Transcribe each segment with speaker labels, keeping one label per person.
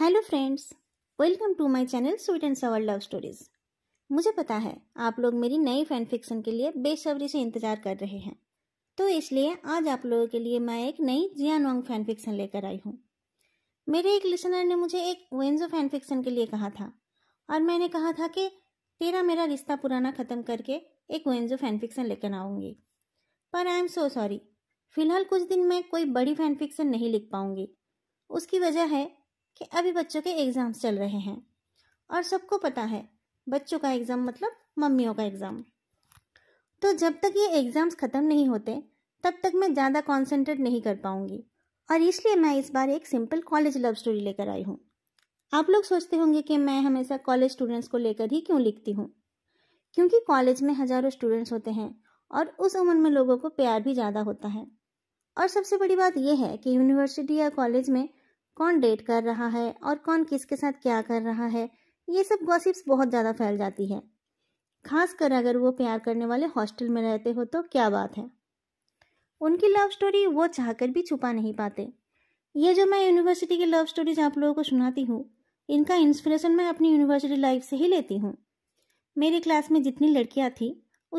Speaker 1: hello friends welcome to my channel sweet and sour love stories मुझे पता है आप लोग मेरी नई फैन फिक्शन के लिए बेसब्री से इंतजार कर रहे हैं तो इसलिए आज आप लोगों के लिए मैं एक नई जियान वांग फैन फिक्शन लेकर आई हूँ मेरे एक लिसनर ने मुझे एक वेंजो फैन फिक्शन के लिए कहा था और मैंने कहा था कि तेरा मेरा रिश्ता पुराना ख़त्म करके एक वेंजो फैन फिक्शन लेकर आऊँगी पर आई एम सो सॉरी फिलहाल कुछ दिन मैं कोई बड़ी फैन फिक्शन नहीं लिख पाऊँगी उसकी वजह है कि अभी बच्चों के एग्ज़ाम्स चल रहे हैं और सबको पता है बच्चों का एग्ज़ाम मतलब मम्मियों का एग्ज़ाम तो जब तक ये एग्ज़ाम्स ख़त्म नहीं होते तब तक मैं ज़्यादा कॉन्सेंट्रेट नहीं कर पाऊँगी और इसलिए मैं इस बार एक सिंपल कॉलेज लव स्टोरी लेकर आई हूँ आप लोग सोचते होंगे कि मैं हमेशा कॉलेज स्टूडेंट्स को लेकर ही क्यों लिखती हूँ क्योंकि कॉलेज में हज़ारों स्टूडेंट्स होते हैं और उस उम्र में लोगों को प्यार भी ज़्यादा होता है और सबसे बड़ी बात यह है कि यूनिवर्सिटी या कॉलेज में कौन डेट कर रहा है और कौन किसके साथ क्या कर रहा है ये सब गॉसिप्स बहुत ज़्यादा फैल जाती है खासकर अगर वो प्यार करने वाले हॉस्टल में रहते हो तो क्या बात है उनकी लव स्टोरी वो चाह भी छुपा नहीं पाते ये जो मैं यूनिवर्सिटी की लव स्टोरीज आप लोगों को सुनाती हूँ इनका इंस्पिरेशन मैं अपनी यूनिवर्सिटी लाइफ से ही लेती हूँ मेरी क्लास में जितनी लड़कियाँ थी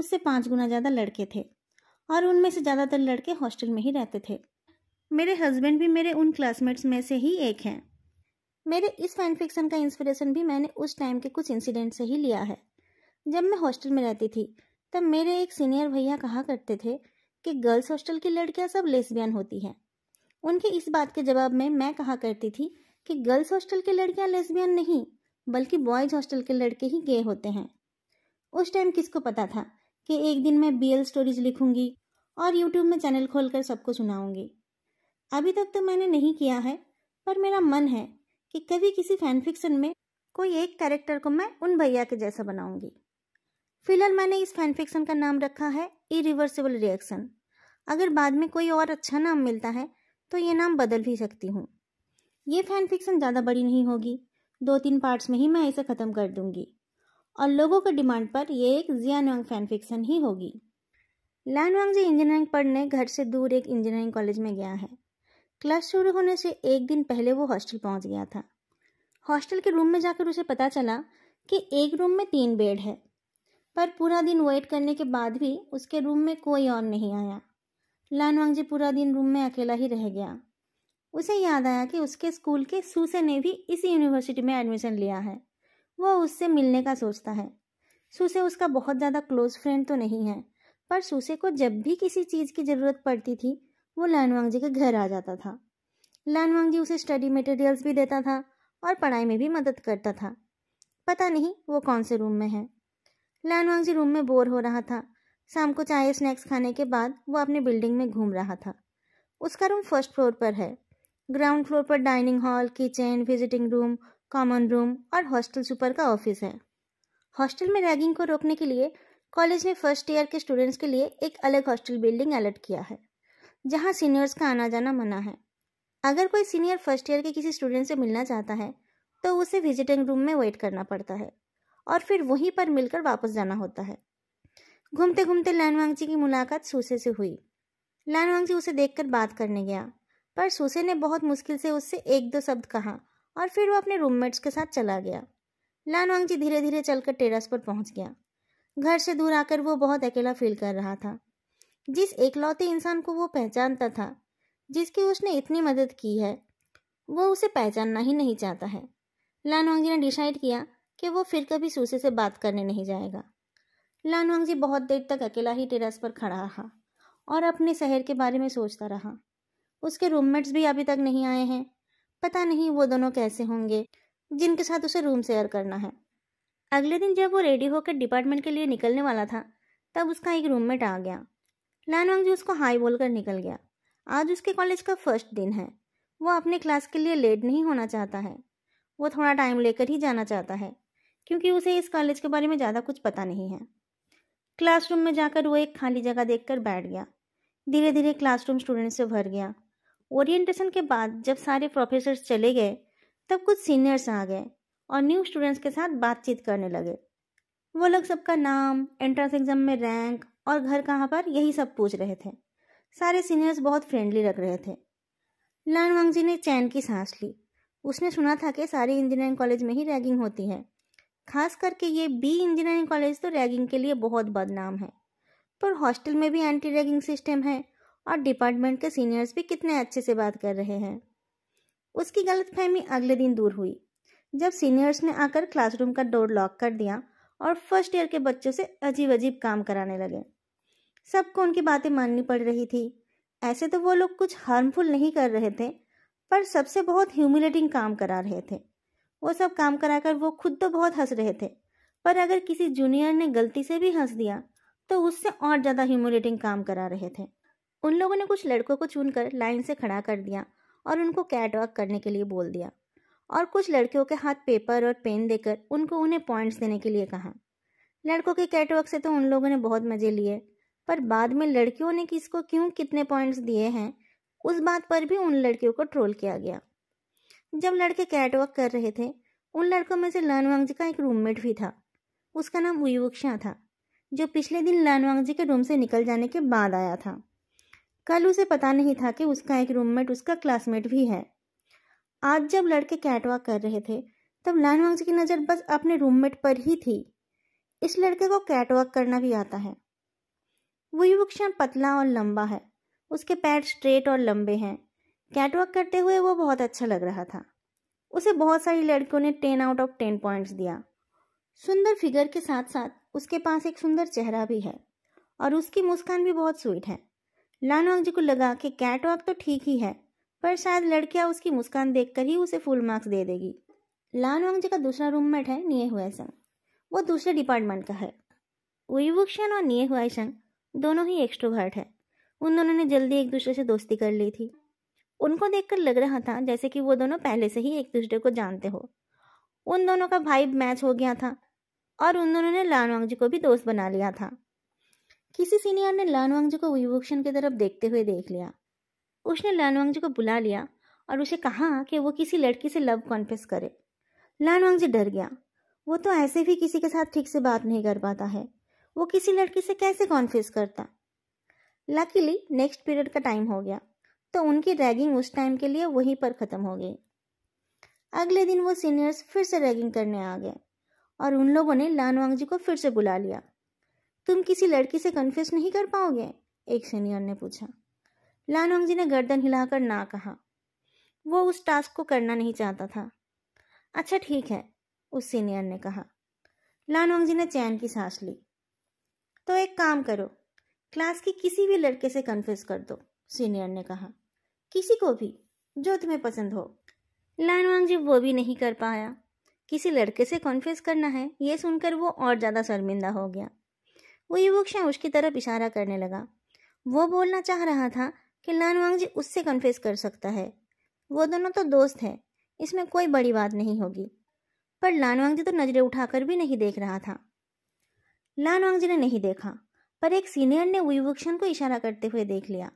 Speaker 1: उससे पाँच गुना ज़्यादा लड़के थे और उनमें से ज़्यादातर लड़के हॉस्टल में ही रहते थे मेरे हस्बैंड भी मेरे उन क्लासमेट्स में से ही एक हैं मेरे इस फैन फिक्सन का इंस्पिरेशन भी मैंने उस टाइम के कुछ इंसिडेंट से ही लिया है जब मैं हॉस्टल में रहती थी तब मेरे एक सीनियर भैया कहा करते थे कि गर्ल्स हॉस्टल की लड़कियां सब लेसबियन होती हैं उनके इस बात के जवाब में मैं कहा करती थी कि गर्ल्स हॉस्टल की लड़कियां लेसबियन नहीं बल्कि बॉयज हॉस्टल के लड़के ही गे होते हैं उस टाइम किसको पता था कि एक दिन मैं बी एल स्टोरीज लिखूंगी और यूट्यूब में चैनल खोलकर सबको सुनाऊंगी अभी तक तो मैंने नहीं किया है पर मेरा मन है कि कभी किसी फैन फिक्शन में कोई एक कैरेक्टर को मैं उन भैया के जैसा बनाऊंगी फिलहाल मैंने इस फैन फिक्शन का नाम रखा है इरिवर्सिबल रिएक्शन अगर बाद में कोई और अच्छा नाम मिलता है तो ये नाम बदल भी सकती हूँ ये फैन फिक्शन ज़्यादा बड़ी नहीं होगी दो तीन पार्ट्स में ही मैं इसे ख़त्म कर दूंगी और लोगों के डिमांड पर यह एक जियानवांग फिक्सन ही होगी वांग जी इंजीनियरिंग पढ़ने घर से दूर एक इंजीनियरिंग कॉलेज में गया है क्लास शुरू होने से एक दिन पहले वो हॉस्टल पहुंच गया था हॉस्टल के रूम में जाकर उसे पता चला कि एक रूम में तीन बेड है पर पूरा दिन वेट करने के बाद भी उसके रूम में कोई और नहीं आया लानवांग जी पूरा दिन रूम में अकेला ही रह गया उसे याद आया कि उसके स्कूल के सूसे ने भी इसी यूनिवर्सिटी में एडमिशन लिया है वह उससे मिलने का सोचता है सूसे उसका बहुत ज़्यादा क्लोज फ्रेंड तो नहीं है पर सूसे को जब भी किसी चीज़ की ज़रूरत पड़ती थी वो लानवांग जी के घर आ जाता था लानवांग जी उसे स्टडी मटेरियल्स भी देता था और पढ़ाई में भी मदद करता था पता नहीं वो कौन से रूम में है लानवांग जी रूम में बोर हो रहा था शाम को चाय स्नैक्स खाने के बाद वो अपने बिल्डिंग में घूम रहा था उसका रूम फर्स्ट फ्लोर पर है ग्राउंड फ्लोर पर dining hall kitchen visiting room common room और हॉस्टल सुपर का ऑफिस है हॉस्टल में रैगिंग को रोकने के लिए कॉलेज ने फर्स्ट ईयर के स्टूडेंट्स के लिए एक अलग हॉस्टल बिल्डिंग अलर्ट किया है जहाँ सीनियर्स का आना जाना मना है अगर कोई सीनियर फर्स्ट ईयर के किसी स्टूडेंट से मिलना चाहता है तो उसे विजिटिंग रूम में वेट करना पड़ता है और फिर वहीं पर मिलकर वापस जाना होता है घूमते घूमते वांगजी की मुलाकात सूसे से हुई जी उसे देखकर बात करने गया पर सूसे ने बहुत मुश्किल से उससे एक दो शब्द कहा और फिर वो अपने रूममेट्स के साथ चला गया वांगजी धीरे धीरे चलकर टेरेस पर पहुंच गया घर से दूर आकर वो बहुत अकेला फील कर रहा था जिस एकलौते इंसान को वो पहचानता था जिसकी उसने इतनी मदद की है वो उसे पहचानना ही नहीं चाहता है जी ने डिसाइड किया कि वो फिर कभी सूसे से बात करने नहीं जाएगा लानवांगजी बहुत देर तक अकेला ही टेरेस पर खड़ा रहा और अपने शहर के बारे में सोचता रहा उसके रूममेट्स भी अभी तक नहीं आए हैं पता नहीं वो दोनों कैसे होंगे जिनके साथ उसे रूम शेयर करना है अगले दिन जब वो रेडी होकर डिपार्टमेंट के लिए निकलने वाला था तब उसका एक रूममेट आ गया जी उसको हाई बोलकर निकल गया आज उसके कॉलेज का फर्स्ट दिन है वो अपने क्लास के लिए लेट नहीं होना चाहता है वो थोड़ा टाइम लेकर ही जाना चाहता है क्योंकि उसे इस कॉलेज के बारे में ज़्यादा कुछ पता नहीं है क्लासरूम में जाकर वो एक खाली जगह कर बैठ गया धीरे धीरे क्लासरूम स्टूडेंट से भर गया ओरिएंटेशन के बाद जब सारे प्रोफेसर्स चले गए तब कुछ सीनियर्स आ गए और न्यू स्टूडेंट्स के साथ बातचीत करने लगे वो लोग सबका नाम एंट्रेंस एग्ज़ाम में रैंक और घर कहाँ पर यही सब पूछ रहे थे सारे सीनियर्स बहुत फ्रेंडली लग रहे थे लान जी ने चैन की सांस ली उसने सुना था कि सारे इंजीनियरिंग कॉलेज में ही रैगिंग होती है खास करके ये बी इंजीनियरिंग कॉलेज तो रैगिंग के लिए बहुत बदनाम है पर हॉस्टल में भी एंटी रैगिंग सिस्टम है और डिपार्टमेंट के सीनियर्स भी कितने अच्छे से बात कर रहे हैं उसकी गलतफहमी अगले दिन दूर हुई जब सीनियर्स ने आकर क्लासरूम का डोर लॉक कर दिया और फर्स्ट ईयर के बच्चों से अजीब अजीब काम कराने लगे सबको उनकी बातें माननी पड़ रही थी ऐसे तो वो लोग कुछ हार्मफुल नहीं कर रहे थे पर सबसे बहुत ह्यूमिलेटिंग काम करा रहे थे वो सब काम कराकर वो खुद तो बहुत हंस रहे थे पर अगर किसी जूनियर ने गलती से भी हंस दिया तो उससे और ज़्यादा ह्यूमिलेटिंग काम करा रहे थे उन लोगों ने कुछ लड़कों को चुनकर लाइन से खड़ा कर दिया और उनको कैट वॉक करने के लिए बोल दिया और कुछ लड़कियों के हाथ पेपर और पेन देकर उनको उन्हें पॉइंट्स देने के लिए कहा लड़कों के कैटवॉक से तो उन लोगों ने बहुत मज़े लिए पर बाद में लड़कियों ने किसको क्यों कितने पॉइंट्स दिए हैं उस बात पर भी उन लड़कियों को ट्रोल किया गया जब लड़के वॉक कर रहे थे उन लड़कों में से लानवांगजी का एक रूममेट भी था उसका नाम उयुक्षा था जो पिछले दिन लानवांगजी के रूम से निकल जाने के बाद आया था कल उसे पता नहीं था कि उसका एक रूममेट उसका क्लासमेट भी है आज जब लड़के वॉक कर रहे थे तब लानवांगजी की नज़र बस अपने रूममेट पर ही थी इस लड़के को वॉक करना भी आता है वुईवुक्षण पतला और लंबा है उसके पैर स्ट्रेट और लंबे हैं कैटवॉक करते हुए वो बहुत अच्छा लग रहा था उसे बहुत सारी लड़कियों ने ten out of ten points दिया सुंदर फिगर के साथ साथ उसके पास एक सुंदर चेहरा भी है और उसकी मुस्कान भी बहुत स्वीट है लानवाक जी को लगा कि कैटवॉक तो ठीक ही है पर शायद लड़कियां उसकी मुस्कान देखकर ही उसे फुल मार्क्स दे देगी लानवांग जी का दूसरा रूममेट है निये हुए संग वो दूसरे डिपार्टमेंट का है उइवुक्षन और निये हुआ संग दोनों ही एक्सट्रोवर्ट हैं उन दोनों ने जल्दी एक दूसरे से दोस्ती कर ली थी उनको देखकर लग रहा था जैसे कि वो दोनों पहले से ही एक दूसरे को जानते हो उन दोनों का भाई मैच हो गया था और उन दोनों ने लानवांग जी को भी दोस्त बना लिया था किसी सीनियर ने लानवांग जी को विभूषण की तरफ देखते हुए देख लिया उसने लानवांग जी को बुला लिया और उसे कहा कि वो किसी लड़की से लव कॉन्फेस करे लानवांग जी डर गया वो तो ऐसे भी किसी के साथ ठीक से बात नहीं कर पाता है वो किसी लड़की से कैसे कॉन्फ्यूज करता लकीली नेक्स्ट पीरियड का टाइम हो गया तो उनकी रैगिंग उस टाइम के लिए वहीं पर ख़त्म हो गई अगले दिन वो सीनियर्स फिर से रैगिंग करने आ गए और उन लोगों ने लानवांग जी को फिर से बुला लिया तुम किसी लड़की से कन्फ्यूज नहीं कर पाओगे एक सीनियर ने पूछा लानवांग जी ने गर्दन हिलाकर ना कहा वो उस टास्क को करना नहीं चाहता था अच्छा ठीक है उस सीनियर ने कहा लानवांग जी ने चैन की सांस ली तो एक काम करो क्लास की किसी भी लड़के से कन्फ्यूज़ कर दो सीनियर ने कहा किसी को भी जो तुम्हें पसंद हो लानवांग जी वो भी नहीं कर पाया किसी लड़के से कन्फ्यूज़ करना है ये सुनकर वो और ज़्यादा शर्मिंदा हो गया वो युवक शाह उसकी तरफ इशारा करने लगा वो बोलना चाह रहा था कि लानवांग जी उससे कन्फ्यूज़ कर सकता है वो दोनों तो दोस्त हैं इसमें कोई बड़ी बात नहीं होगी पर लानवांग जी तो नज़रें उठाकर भी नहीं देख रहा था जी ने नहीं देखा पर एक सीनियर ने विवुक्षण को इशारा करते हुए देख लिया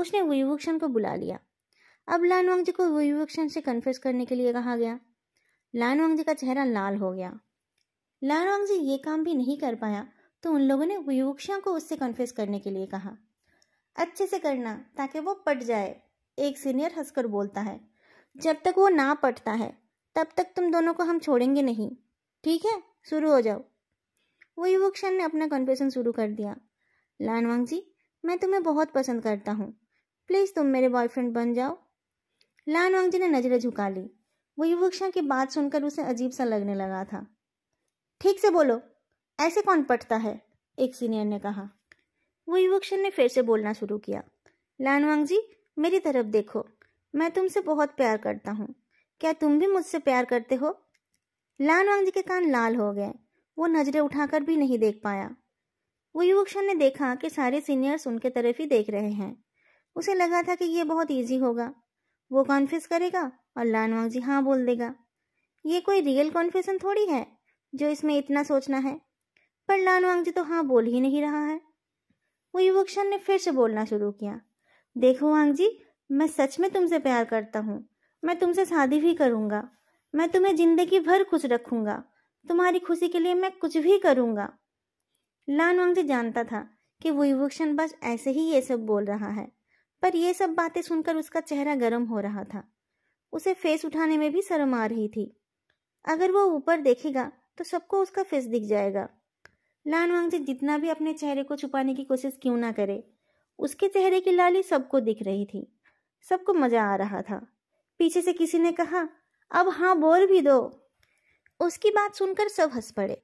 Speaker 1: उसने विवुक्षण को बुला लिया अब जी को विवुक्षण से कन्फ्यूज करने के लिए कहा गया जी का चेहरा लाल हो गया जी ये काम भी नहीं कर पाया तो उन लोगों ने विवुक्षा को उससे कन्फ्यूज करने के लिए कहा अच्छे से करना ताकि वो पट जाए एक सीनियर हंसकर बोलता है जब तक वो ना पटता है तब तक तुम दोनों को हम छोड़ेंगे नहीं ठीक है शुरू हो जाओ वो युवक ने अपना कन्फेशन शुरू कर दिया लानवांग जी मैं तुम्हें बहुत पसंद करता हूँ प्लीज़ तुम मेरे बॉयफ्रेंड बन जाओ लानवांग जी ने नज़रें झुका ली वो युवक युवक्षा की बात सुनकर उसे अजीब सा लगने लगा था ठीक से बोलो ऐसे कौन पटता है एक सीनियर ने कहा वो युवक युवक्षा ने फिर से बोलना शुरू किया लानवांग जी मेरी तरफ देखो मैं तुमसे बहुत प्यार करता हूँ क्या तुम भी मुझसे प्यार करते हो लानवांग जी के कान लाल हो गए वो नजरें उठाकर भी नहीं देख पाया वो युवक ने देखा कि सारे सीनियर्स उनके तरफ ही देख रहे हैं उसे लगा था कि ये बहुत ईजी होगा वो कॉन्फ्यूज करेगा और लानवांग जी हाँ बोल देगा ये कोई रियल कॉन्फ्यूजन थोड़ी है जो इसमें इतना सोचना है पर लानवांग जी तो हाँ बोल ही नहीं रहा है वो युवक ने फिर से बोलना शुरू किया देखो वांग जी मैं सच में तुमसे प्यार करता हूँ मैं तुमसे शादी भी करूँगा मैं तुम्हें जिंदगी भर खुश रखूंगा तुम्हारी खुशी के लिए मैं कुछ भी करूँगा लान वांगजी जानता था कि वो विभूषण बस ऐसे ही ये सब बोल रहा है पर यह सब बातें सुनकर उसका चेहरा गर्म हो रहा था उसे फेस उठाने में भी शर्म आ रही थी अगर वो ऊपर देखेगा तो सबको उसका फेस दिख जाएगा लान वांगजी जितना भी अपने चेहरे को छुपाने की कोशिश क्यों ना करे उसके चेहरे की लाली सबको दिख रही थी सबको मजा आ रहा था पीछे से किसी ने कहा अब हाँ बोल भी दो उसकी बात सुनकर सब हंस पड़े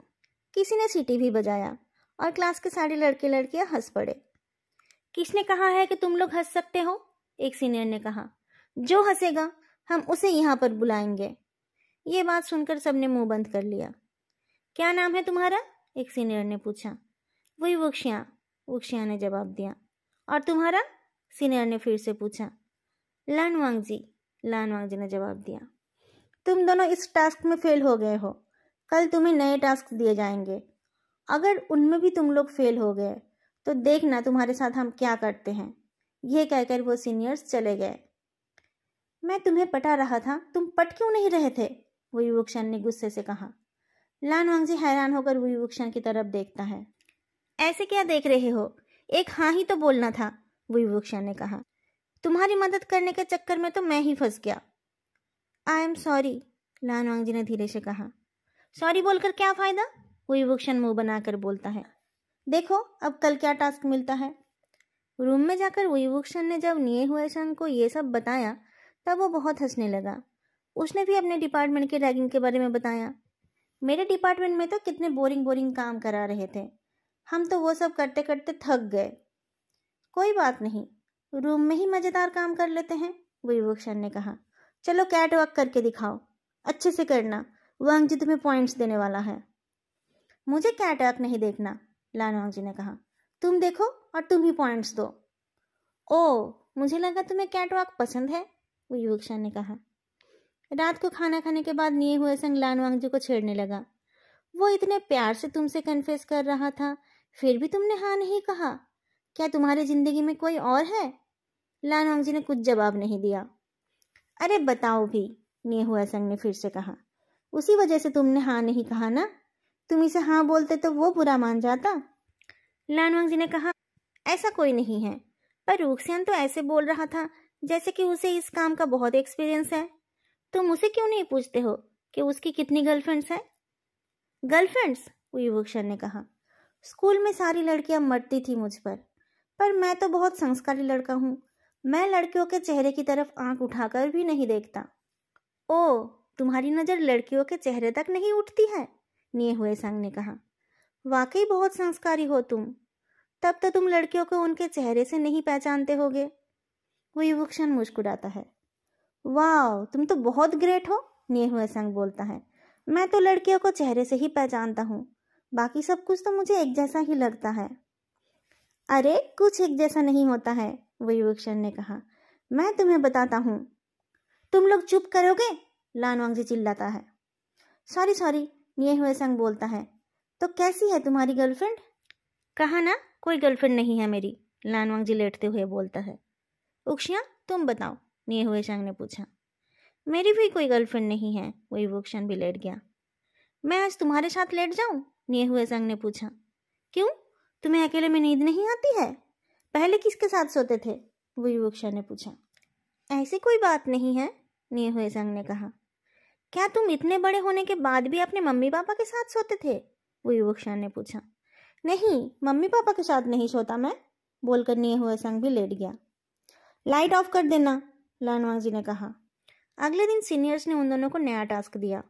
Speaker 1: किसी ने सीटी भी बजाया और क्लास के सारे लड़के लड़कियां हंस पड़े किसने कहा है कि तुम लोग हंस सकते हो एक सीनियर ने कहा जो हंसेगा हम उसे यहाँ पर बुलाएंगे ये बात सुनकर सबने मुंह बंद कर लिया क्या नाम है तुम्हारा एक सीनियर ने पूछा वही वक्शिया वक्शिया ने जवाब दिया और तुम्हारा सीनियर ने फिर से पूछा लानवांग जी लानवांग जी ने जवाब दिया तुम दोनों इस टास्क में फेल हो गए हो कल तुम्हें नए टास्क दिए जाएंगे अगर उनमें भी तुम लोग फेल हो गए तो देखना तुम्हारे साथ हम क्या करते हैं यह कहकर वो सीनियर्स चले गए मैं तुम्हें पटा रहा था तुम पट क्यों नहीं रहे थे वो वुक्षण ने गुस्से से कहा लान वांगजी हैरान होकर वो वुक्षण की तरफ देखता है ऐसे क्या देख रहे हो एक हाँ ही तो बोलना था वो वुक्षण ने कहा तुम्हारी मदद करने के चक्कर में तो मैं ही फंस गया आई एम सॉरी लान जी ने धीरे से कहा सॉरी बोलकर क्या फ़ायदा हुई वुक्शन मुंह बनाकर बोलता है देखो अब कल क्या टास्क मिलता है रूम में जाकर विभूषण ने जब निए हुए संघ को ये सब बताया तब वो बहुत हंसने लगा उसने भी अपने डिपार्टमेंट के रैगिंग के बारे में बताया मेरे डिपार्टमेंट में तो कितने बोरिंग बोरिंग काम करा रहे थे हम तो वो सब करते करते थक गए कोई बात नहीं रूम में ही मज़ेदार काम कर लेते हैं विभूषण ने कहा चलो कैट वॉक करके दिखाओ अच्छे से करना वांग जी तुम्हें पॉइंट्स देने वाला है मुझे कैट वॉक नहीं देखना लानवांग जी ने कहा तुम देखो और तुम ही पॉइंट्स दो ओ मुझे लगा तुम्हें कैट वॉक पसंद है वो शाह ने कहा रात को खाना खाने के बाद निये हुए संग लानवांग जी को छेड़ने लगा वो इतने प्यार से तुमसे कन्फेस कर रहा था फिर भी तुमने हाँ नहीं कहा क्या तुम्हारी जिंदगी में कोई और है लानवांग जी ने कुछ जवाब नहीं दिया अरे बताओ भी नेहुआ संग ने फिर से कहा उसी वजह से तुमने हाँ नहीं कहा ना तुम इसे हाँ बोलते तो वो बुरा मान जाता लानवांग जी ने कहा ऐसा कोई नहीं है पर रूक्सियन तो ऐसे बोल रहा था जैसे कि उसे इस काम का बहुत एक्सपीरियंस है तुम उसे क्यों नहीं पूछते हो कि उसकी कितनी गर्लफ्रेंड्स है गर्लफ्रेंड्स विभूषण ने कहा स्कूल में सारी लड़कियां मरती थी मुझ पर पर मैं तो बहुत संस्कारी लड़का हूँ मैं लड़कियों के चेहरे की तरफ आंख उठाकर भी नहीं देखता ओ तुम्हारी नज़र लड़कियों के चेहरे तक नहीं उठती है निये हुए संग ने कहा वाकई बहुत संस्कारी हो तुम तब तो तुम लड़कियों को उनके चेहरे से नहीं पहचानते होगे वो क्षण मुस्कुराता है वाह तुम तो बहुत ग्रेट हो निये हुए संग बोलता है मैं तो लड़कियों को चेहरे से ही पहचानता हूँ बाकी सब कुछ तो मुझे एक जैसा ही लगता है अरे कुछ एक जैसा नहीं होता है विभूषण ने कहा मैं तुम्हें बताता हूँ तुम लोग चुप करोगे लानवांगजी चिल्लाता है सॉरी सॉरी निये हुए संग बोलता है तो कैसी है तुम्हारी गर्लफ्रेंड कहा ना कोई गर्लफ्रेंड नहीं है मेरी लानवांगजी लेटते हुए बोलता है उक्षिया तुम बताओ निये हुए संग ने पूछा मेरी भी कोई गर्लफ्रेंड नहीं है विभूषण भी लेट गया मैं आज तुम्हारे साथ लेट जाऊँ निये हुए संग ने पूछा क्यों तुम्हें अकेले में नींद नहीं आती है पहले किसके साथ सोते थे विभूक्षा ने पूछा ऐसी कोई बात नहीं है निये हुए संग ने कहा क्या तुम इतने बड़े होने के बाद भी अपने मम्मी पापा के साथ सोते थे विभूक्षा ने पूछा नहीं मम्मी पापा के साथ नहीं सोता मैं बोलकर निये हुए संग भी लेट गया लाइट ऑफ कर देना लानवांग जी ने कहा अगले दिन सीनियर्स ने उन दोनों को नया टास्क दिया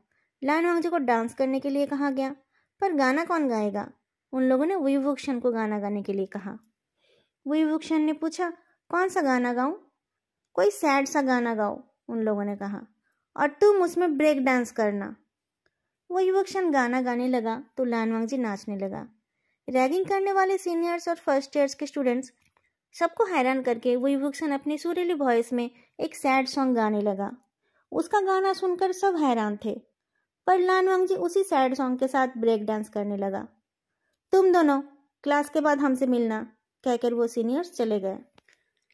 Speaker 1: लानवांग जी को डांस करने के लिए कहा गया पर गाना कौन गाएगा उन लोगों ने विभूक्षण को गाना गाने के लिए कहा विभूक्षण ने पूछा कौन सा गाना गाऊं कोई सैड सा गाना गाओ उन लोगों ने कहा और तुम उसमें ब्रेक डांस करना वो गाना गाने लगा तो लानवांग जी नाचने लगा रैगिंग करने वाले सीनियर्स और फर्स्ट ईयर्स के स्टूडेंट्स सबको हैरान करके वो अपनी सुरीली वॉइस में एक सैड सॉन्ग गाने लगा उसका गाना सुनकर सब हैरान थे पर लानवांग जी उसी सैड सॉन्ग के साथ ब्रेक डांस करने लगा तुम दोनों क्लास के बाद हमसे मिलना कहकर वो सीनियर्स चले गए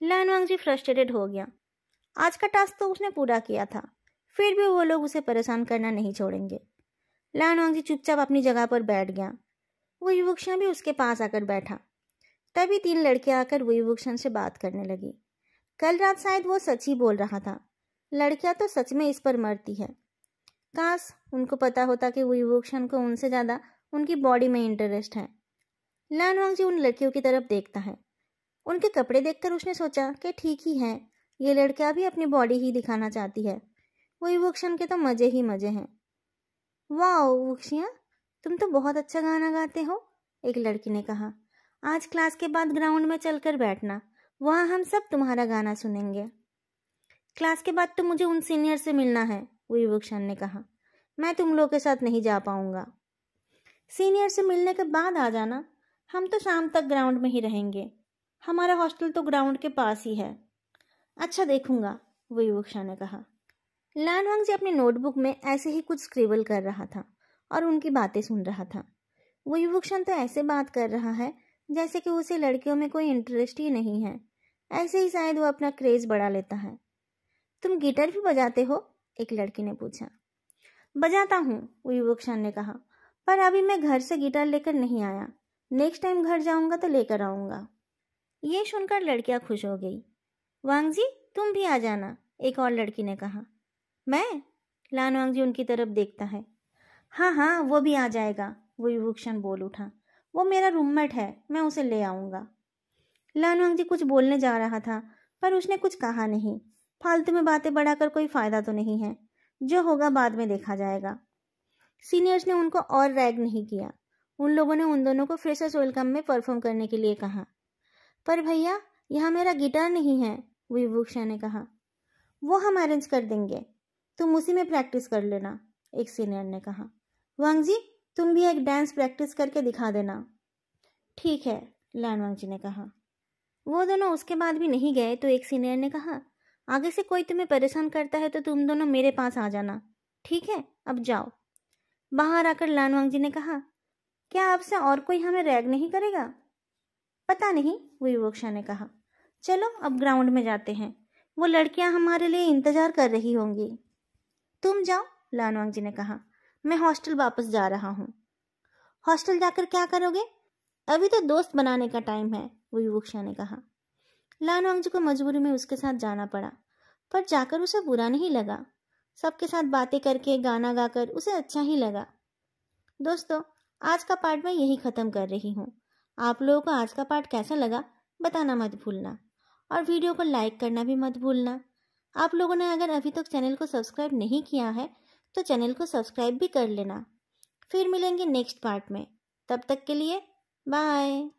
Speaker 1: लानवांग जी फ्रस्ट्रेटेड हो गया आज का टास्क तो उसने पूरा किया था फिर भी वो लोग उसे परेशान करना नहीं छोड़ेंगे लानवांग जी चुपचाप अपनी जगह पर बैठ गया वो युवक्षण भी उसके पास आकर बैठा तभी तीन लड़के आकर वो युवक्षण से बात करने लगी कल रात शायद वो सच ही बोल रहा था लड़कियां तो सच में इस पर मरती है काश उनको पता होता कि वो युवक्षण को उनसे ज़्यादा उनकी बॉडी में इंटरेस्ट है वांग जी उन लड़कियों की तरफ देखता है उनके कपड़े देखकर उसने सोचा कि ठीक ही है ये लड़कियाँ भी अपनी बॉडी ही दिखाना चाहती है वही वुक्शन के तो मज़े ही मज़े हैं वाह वुक्शिया तुम तो बहुत अच्छा गाना गाते हो एक लड़की ने कहा आज क्लास के बाद ग्राउंड में चलकर बैठना वहाँ हम सब तुम्हारा गाना सुनेंगे क्लास के बाद तो मुझे उन सीनियर से मिलना है वो युवक ने कहा मैं तुम लोगों के साथ नहीं जा पाऊंगा सीनियर से मिलने के बाद आ जाना हम तो शाम तक ग्राउंड में ही रहेंगे हमारा हॉस्टल तो ग्राउंड के पास ही है अच्छा देखूंगा शाह ने कहा वंग जी अपने नोटबुक में ऐसे ही कुछ स्क्रिबल कर रहा था और उनकी बातें सुन रहा था वो शाह तो ऐसे बात कर रहा है जैसे कि उसे लड़कियों में कोई इंटरेस्ट ही नहीं है ऐसे ही शायद वो अपना क्रेज बढ़ा लेता है तुम गिटार भी बजाते हो एक लड़की ने पूछा बजाता हूँ वो शाह ने कहा पर अभी मैं घर से गिटार लेकर नहीं आया नेक्स्ट टाइम घर जाऊंगा तो लेकर आऊंगा ये सुनकर लड़कियाँ खुश हो गई वांग जी तुम भी आ जाना एक और लड़की ने कहा मैं लान जी उनकी तरफ देखता है हाँ हाँ वो भी आ जाएगा वो युवक्षण बोल उठा वो मेरा रूममेट है मैं उसे ले आऊँगा लान जी कुछ बोलने जा रहा था पर उसने कुछ कहा नहीं फालतू में बातें बढ़ाकर कोई फ़ायदा तो नहीं है जो होगा बाद में देखा जाएगा सीनियर्स ने उनको और रैग नहीं किया उन लोगों ने उन दोनों को फ्रेशर्स वेलकम में परफॉर्म करने के लिए कहा पर भैया यहाँ मेरा गिटार नहीं है विभूषा ने कहा वो हम अरेंज कर देंगे तुम उसी में प्रैक्टिस कर लेना एक सीनियर ने कहा वांग जी तुम भी एक डांस प्रैक्टिस करके दिखा देना ठीक है लैंडवांग जी ने कहा वो दोनों उसके बाद भी नहीं गए तो एक सीनियर ने कहा आगे से कोई तुम्हें परेशान करता है तो तुम दोनों मेरे पास आ जाना ठीक है अब जाओ बाहर आकर लानवांग जी ने कहा क्या आपसे और कोई हमें रैग नहीं करेगा पता नहीं वीरवोक्षा ने कहा चलो अब ग्राउंड में जाते हैं वो लड़कियां हमारे लिए इंतजार कर रही होंगी तुम जाओ लानवांग जी ने कहा मैं हॉस्टल वापस जा रहा हूँ हॉस्टल जाकर क्या करोगे अभी तो दोस्त बनाने का टाइम है वो युवक्षा ने कहा लानवांग जी को मजबूरी में उसके साथ जाना पड़ा पर जाकर उसे बुरा नहीं लगा सबके साथ बातें करके गाना गाकर उसे अच्छा ही लगा दोस्तों आज का पार्ट मैं यही ख़त्म कर रही हूँ आप लोगों को आज का पार्ट कैसा लगा बताना मत भूलना और वीडियो को लाइक करना भी मत भूलना आप लोगों ने अगर अभी तक चैनल को सब्सक्राइब नहीं किया है तो चैनल को सब्सक्राइब भी कर लेना फिर मिलेंगे नेक्स्ट पार्ट में तब तक के लिए बाय